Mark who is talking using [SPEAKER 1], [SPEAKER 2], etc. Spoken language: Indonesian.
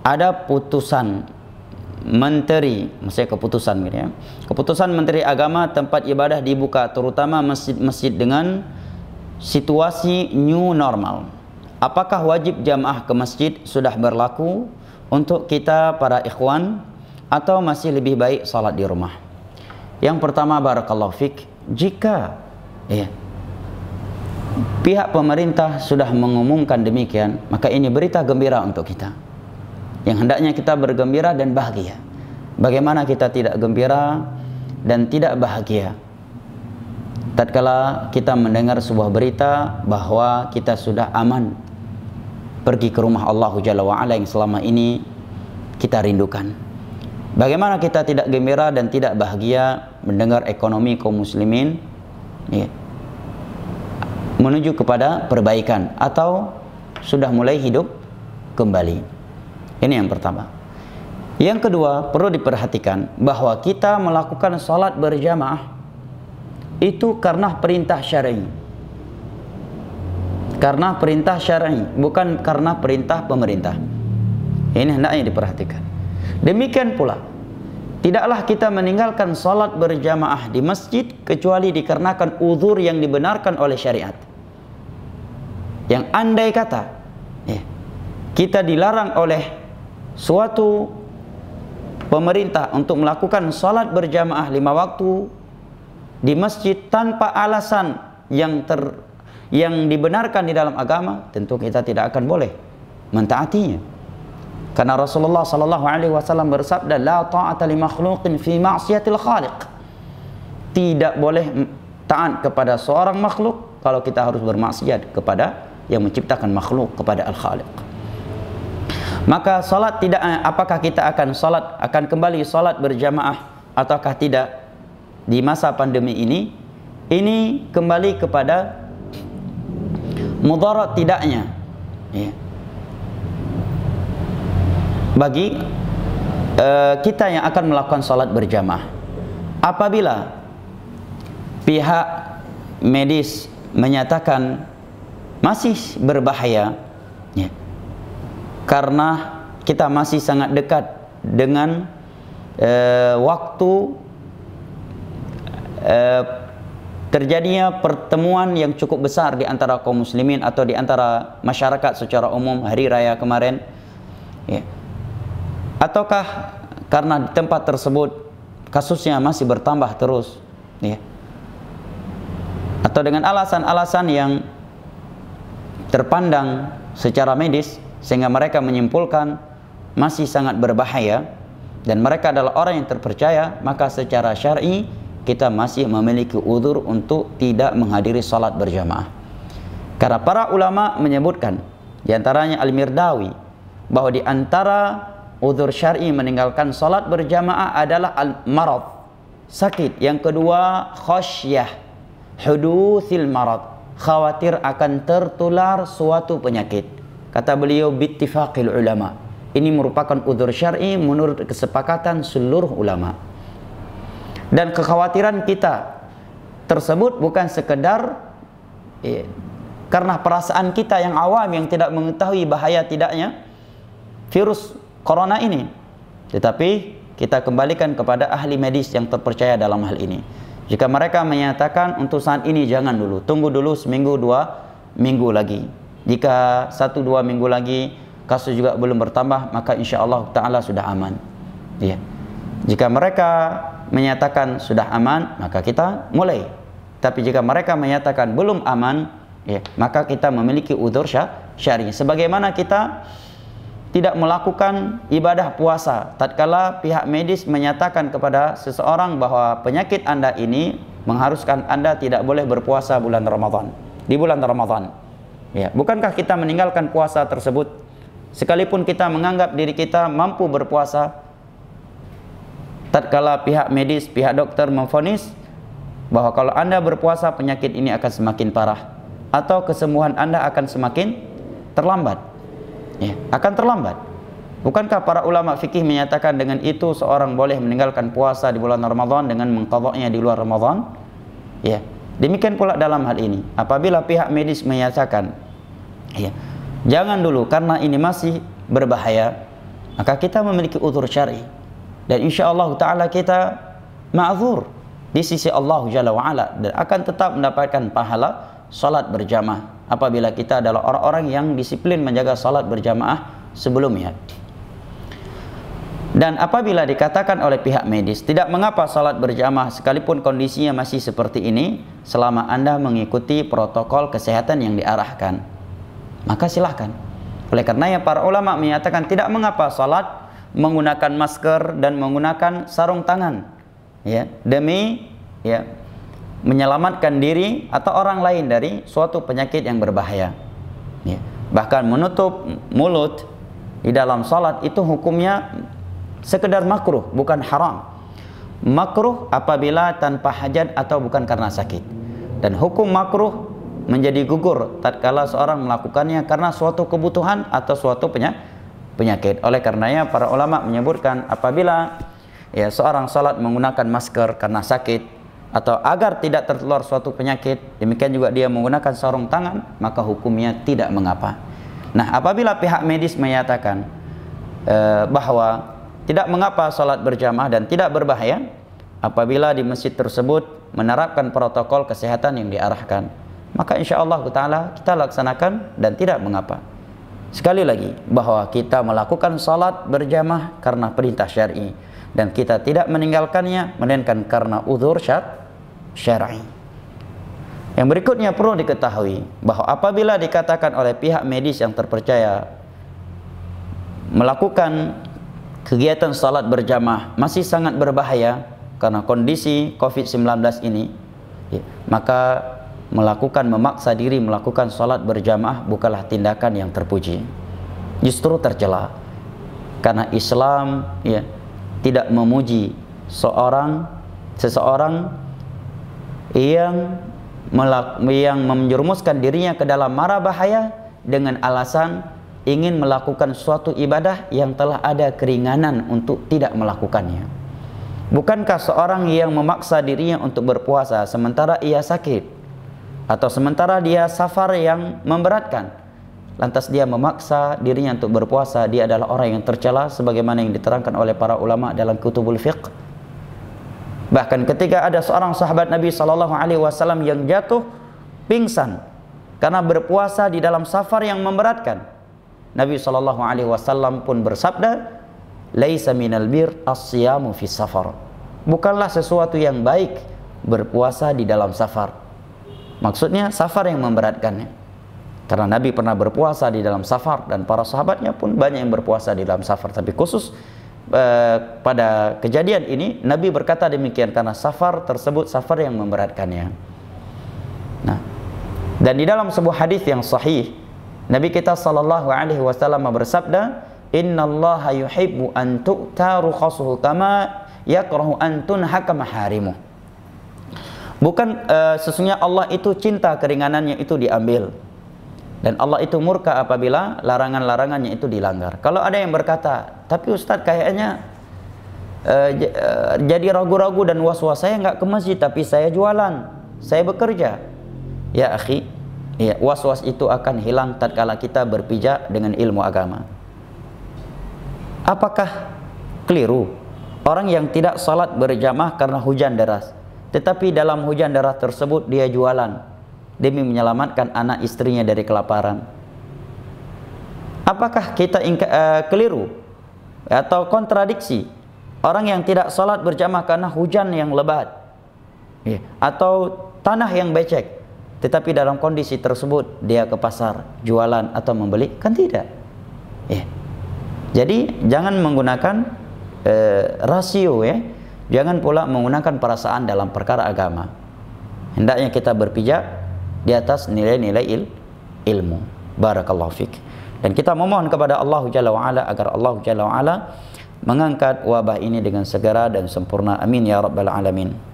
[SPEAKER 1] ada putusan menteri, maksudnya keputusan gitu ya. Keputusan menteri agama tempat ibadah dibuka terutama masjid-masjid dengan situasi new normal. Apakah wajib jamaah ke masjid sudah berlaku untuk kita para ikhwan atau masih lebih baik salat di rumah? Yang pertama barakallahu fik, jika ya, pihak pemerintah sudah mengumumkan demikian, maka ini berita gembira untuk kita yang hendaknya kita bergembira dan bahagia. Bagaimana kita tidak gembira dan tidak bahagia? Tatkala kita mendengar sebuah berita bahwa kita sudah aman pergi ke rumah Allah Jalla wa'ala yang selama ini kita rindukan. Bagaimana kita tidak gembira dan tidak bahagia mendengar ekonomi kaum muslimin ya, menuju kepada perbaikan atau sudah mulai hidup kembali. Ini yang pertama. Yang kedua, perlu diperhatikan bahwa kita melakukan salat berjamaah itu karena perintah syar'i. Karena perintah syar'i, bukan karena perintah pemerintah. Ini hendaknya diperhatikan. Demikian pula, tidaklah kita meninggalkan salat berjamaah di masjid kecuali dikarenakan uzur yang dibenarkan oleh syariat. Yang andai kata ya, kita dilarang oleh suatu pemerintah untuk melakukan salat berjamaah lima waktu di masjid tanpa alasan yang ter yang dibenarkan di dalam agama, tentu kita tidak akan boleh mentaatinya. Karena Rasulullah sallallahu alaihi wasallam bersabda, "La ta'ata li makhluqin fi ma'siyatil khaliq." Tidak boleh taat kepada seorang makhluk kalau kita harus bermaksiat kepada yang menciptakan makhluk kepada Al-Khaliq. Maka salat tidak eh, apakah kita akan salat akan kembali sholat berjamaah ataukah tidak di masa pandemi ini? Ini kembali kepada mudarat tidaknya. Ya. Bagi uh, kita yang akan melakukan sholat berjamaah. Apabila pihak medis menyatakan masih berbahaya, ya, karena kita masih sangat dekat dengan uh, waktu uh, terjadinya pertemuan yang cukup besar di antara kaum muslimin atau di antara masyarakat secara umum hari raya kemarin ya. ataukah karena di tempat tersebut kasusnya masih bertambah terus ya. atau dengan alasan-alasan yang terpandang secara medis sehingga mereka menyimpulkan masih sangat berbahaya dan mereka adalah orang yang terpercaya maka secara syar'i kita masih memiliki udur untuk tidak menghadiri salat berjamaah karena para ulama menyebutkan diantaranya Al-Mirdawi bahwa diantara udur syar'i meninggalkan salat berjamaah adalah al-marad sakit yang kedua khosyah hudusil marad khawatir akan tertular suatu penyakit Kata beliau bittifaqil ulama. Ini merupakan udzur syar'i menurut kesepakatan seluruh ulama. Dan kekhawatiran kita tersebut bukan sekedar eh, karena perasaan kita yang awam yang tidak mengetahui bahaya tidaknya virus corona ini. Tetapi kita kembalikan kepada ahli medis yang terpercaya dalam hal ini. Jika mereka menyatakan untuk saat ini jangan dulu, tunggu dulu seminggu dua minggu lagi. Jika satu dua minggu lagi kasus juga belum bertambah, maka insya Allah Ta'ala sudah aman. Ya. Jika mereka menyatakan sudah aman, maka kita mulai. Tapi jika mereka menyatakan belum aman, ya, maka kita memiliki udur syari. Sebagaimana kita tidak melakukan ibadah puasa tatkala pihak medis menyatakan kepada seseorang bahwa penyakit Anda ini mengharuskan Anda tidak boleh berpuasa bulan Ramadan di bulan Ramadan Ya, bukankah kita meninggalkan puasa tersebut sekalipun kita menganggap diri kita mampu berpuasa? Tatkala pihak medis, pihak dokter memfonis bahwa kalau Anda berpuasa penyakit ini akan semakin parah atau kesembuhan Anda akan semakin terlambat. Ya, akan terlambat. Bukankah para ulama fikih menyatakan dengan itu seorang boleh meninggalkan puasa di bulan Ramadan dengan mengqadha'nya di luar Ramadan? Ya, Demikian pula dalam hal ini, apabila pihak medis menyatakan, ya, jangan dulu karena ini masih berbahaya, maka kita memiliki utur syari. Dan insya Allah Ta'ala kita ma'zur di sisi Allah Jalla wa'ala dan akan tetap mendapatkan pahala salat berjamaah apabila kita adalah orang-orang yang disiplin menjaga salat berjamaah sebelumnya. Dan apabila dikatakan oleh pihak medis, tidak mengapa salat berjamaah sekalipun kondisinya masih seperti ini selama Anda mengikuti protokol kesehatan yang diarahkan. Maka silahkan. Oleh karena karenanya para ulama menyatakan tidak mengapa salat menggunakan masker dan menggunakan sarung tangan ya demi ya menyelamatkan diri atau orang lain dari suatu penyakit yang berbahaya. Ya. Bahkan menutup mulut di dalam salat itu hukumnya sekedar makruh bukan haram makruh apabila tanpa hajat atau bukan karena sakit dan hukum makruh menjadi gugur tatkala seorang melakukannya karena suatu kebutuhan atau suatu penyakit oleh karenanya para ulama menyebutkan apabila ya seorang salat menggunakan masker karena sakit atau agar tidak tertular suatu penyakit demikian juga dia menggunakan sarung tangan maka hukumnya tidak mengapa nah apabila pihak medis menyatakan e, bahwa tidak mengapa salat berjamaah dan tidak berbahaya apabila di masjid tersebut menerapkan protokol kesehatan yang diarahkan. Maka insya Allah ta'ala kita laksanakan dan tidak mengapa. Sekali lagi, bahwa kita melakukan salat berjamaah karena perintah syari dan kita tidak meninggalkannya melainkan karena uzur syar syar'i. Yang berikutnya perlu diketahui bahwa apabila dikatakan oleh pihak medis yang terpercaya melakukan kegiatan salat berjamaah masih sangat berbahaya karena kondisi COVID-19 ini, ya, maka melakukan memaksa diri melakukan salat berjamaah bukanlah tindakan yang terpuji. Justru tercela. Karena Islam ya tidak memuji seorang seseorang yang melak, yang menjerumuskan dirinya ke dalam mara bahaya dengan alasan ingin melakukan suatu ibadah yang telah ada keringanan untuk tidak melakukannya. Bukankah seorang yang memaksa dirinya untuk berpuasa sementara ia sakit atau sementara dia safar yang memberatkan? Lantas dia memaksa dirinya untuk berpuasa, dia adalah orang yang tercela sebagaimana yang diterangkan oleh para ulama dalam kutubul fiqh. Bahkan ketika ada seorang sahabat Nabi Shallallahu alaihi wasallam yang jatuh pingsan karena berpuasa di dalam safar yang memberatkan, Nabi Shallallahu Alaihi Wasallam pun bersabda, "Laisa minal bir asyamu fi safar." Bukanlah sesuatu yang baik berpuasa di dalam safar. Maksudnya safar yang memberatkannya. Karena Nabi pernah berpuasa di dalam safar dan para sahabatnya pun banyak yang berpuasa di dalam safar. Tapi khusus eh, pada kejadian ini Nabi berkata demikian karena safar tersebut safar yang memberatkannya. Nah, dan di dalam sebuah hadis yang sahih Nabi kita sallallahu alaihi wasallam bersabda, Allah yuhibbu an tu'ta rukhasuhu kama yakrahu an tunhaka maharimu." Bukan uh, sesungguhnya Allah itu cinta keringanannya itu diambil. Dan Allah itu murka apabila larangan-larangannya itu dilanggar. Kalau ada yang berkata, tapi Ustadz kayaknya uh, uh, jadi ragu-ragu dan was-was saya nggak ke masjid, tapi saya jualan, saya bekerja. Ya akhi, Iya, was-was itu akan hilang tatkala kita berpijak dengan ilmu agama. Apakah keliru orang yang tidak salat berjamaah karena hujan deras, tetapi dalam hujan deras tersebut dia jualan demi menyelamatkan anak istrinya dari kelaparan? Apakah kita uh, keliru atau kontradiksi orang yang tidak salat berjamaah karena hujan yang lebat? Iya, atau tanah yang becek tetapi dalam kondisi tersebut dia ke pasar jualan atau membeli kan tidak. Ya. Jadi jangan menggunakan eh, rasio ya. Jangan pula menggunakan perasaan dalam perkara agama. Hendaknya kita berpijak di atas nilai-nilai il, ilmu. Barakallahu fiqh. Dan kita memohon kepada Allah Jalla wa'ala agar Allah Jalla wa'ala mengangkat wabah ini dengan segera dan sempurna. Amin ya Rabbal Alamin.